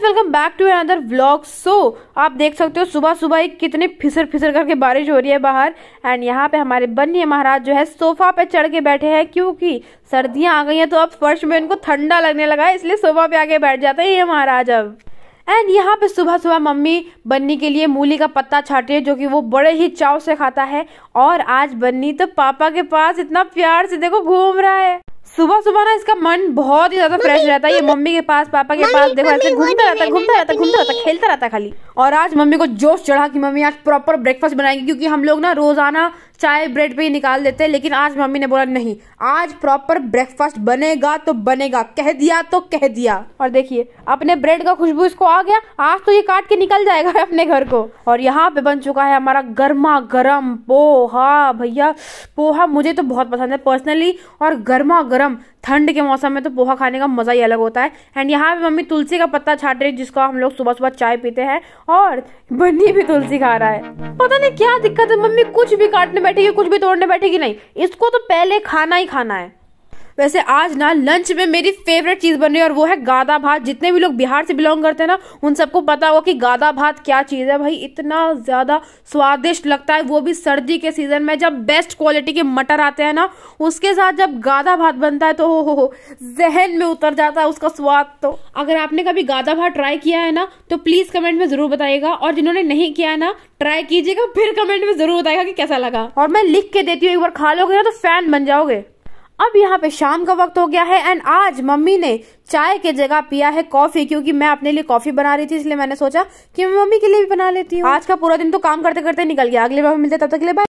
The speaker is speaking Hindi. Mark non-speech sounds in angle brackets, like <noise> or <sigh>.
friends welcome back to another vlog so आप देख सकते हो सुबह सुबह एक कितने फिसर फिसर करके बारिश हो रही है बाहर एंड यहाँ पे हमारे बन्नी महाराज जो है सोफा पे चढ़ के बैठे हैं क्योंकि सर्दियाँ आ गई हैं तो अब फर्श में उनको ठंडा लगने लगा है इसलिए सोफा पे आके बैठ जाते हैं ये महाराज अब एंड यहाँ पे सुबह सुबह मम्मी बन्नी के लिए मूली का पत्ता छाटी है जो कि वो बड़े ही चाव से खाता है और आज बन्नी तो पापा के पास इतना प्यार से देखो घूम रहा है सुबह सुबह ना इसका मन बहुत ही ज्यादा फ्रेश रहता है ये मम्मी के पास पापा के पास देखो ऐसे घूमता रहता है घूमता रहता घूमता रहता खेलता रहता खाली और आज मम्मी को जोश चढ़ा कि मम्मी आज प्रॉपर ब्रेकफास्ट बनाएंगे क्योंकि हम लोग ना रोजाना चाय ब्रेड पे ही निकाल देते लेकिन आज मम्मी ने बोला नहीं आज प्रॉपर ब्रेकफास्ट बनेगा तो बनेगा कह दिया तो कह दिया और देखिए अपने ब्रेड का खुशबू इसको आ गया आज तो ये काट के निकल जाएगा <laughs> अपने घर को और यहाँ पे बन चुका है हमारा गर्मा गर्म पोहा भैया पोहा मुझे तो बहुत पसंद है पर्सनली और गर्मा गर्म ठंड के मौसम में तो पोहा खाने का मज़ा ही अलग होता है एंड यहाँ पे मम्मी तुलसी का पत्ता छाट रही है जिसको हम लोग सुबह सुबह चाय पीते हैं और बनी भी तुलसी खा रहा है पता नहीं क्या दिक्कत है मम्मी कुछ भी काटने बैठेगी कुछ भी तोड़ने बैठेगी नहीं इसको तो पहले खाना ही खाना है वैसे आज ना लंच में मेरी फेवरेट चीज़ बन रही है और वो है गादा भात जितने भी लोग बिहार से बिलोंग करते हैं ना उन सबको पता होगा कि गादा भात क्या चीज़ है भाई इतना ज़्यादा स्वादिष्ट लगता है वो भी सर्दी के सीज़न में जब बेस्ट क्वालिटी के मटर आते हैं ना उसके साथ जब गादा भात बनता है तो हो हो हो जहन में उतर जाता है उसका स्वाद तो अगर आपने कभी गादा भात ट्राई किया है ना तो प्लीज़ कमेंट में ज़रूर बताइएगा और जिन्होंने नहीं किया है ना ट्राई कीजिएगा फिर कमेंट में ज़रूर बताएगा कि कैसा लगा और मैं लिख के देती हूँ एक बार खा लोगे ना तो फैन बन जाओगे अब यहाँ पे शाम का वक्त हो गया है एंड आज मम्मी ने चाय के जगह पिया है कॉफी क्योंकि मैं अपने लिए कॉफी बना रही थी इसलिए मैंने सोचा कि मैं मम्मी के लिए भी बना लेती हूँ आज का पूरा दिन तो काम करते करते निकल गया अगले बार मिलते तब तक के लिए बाय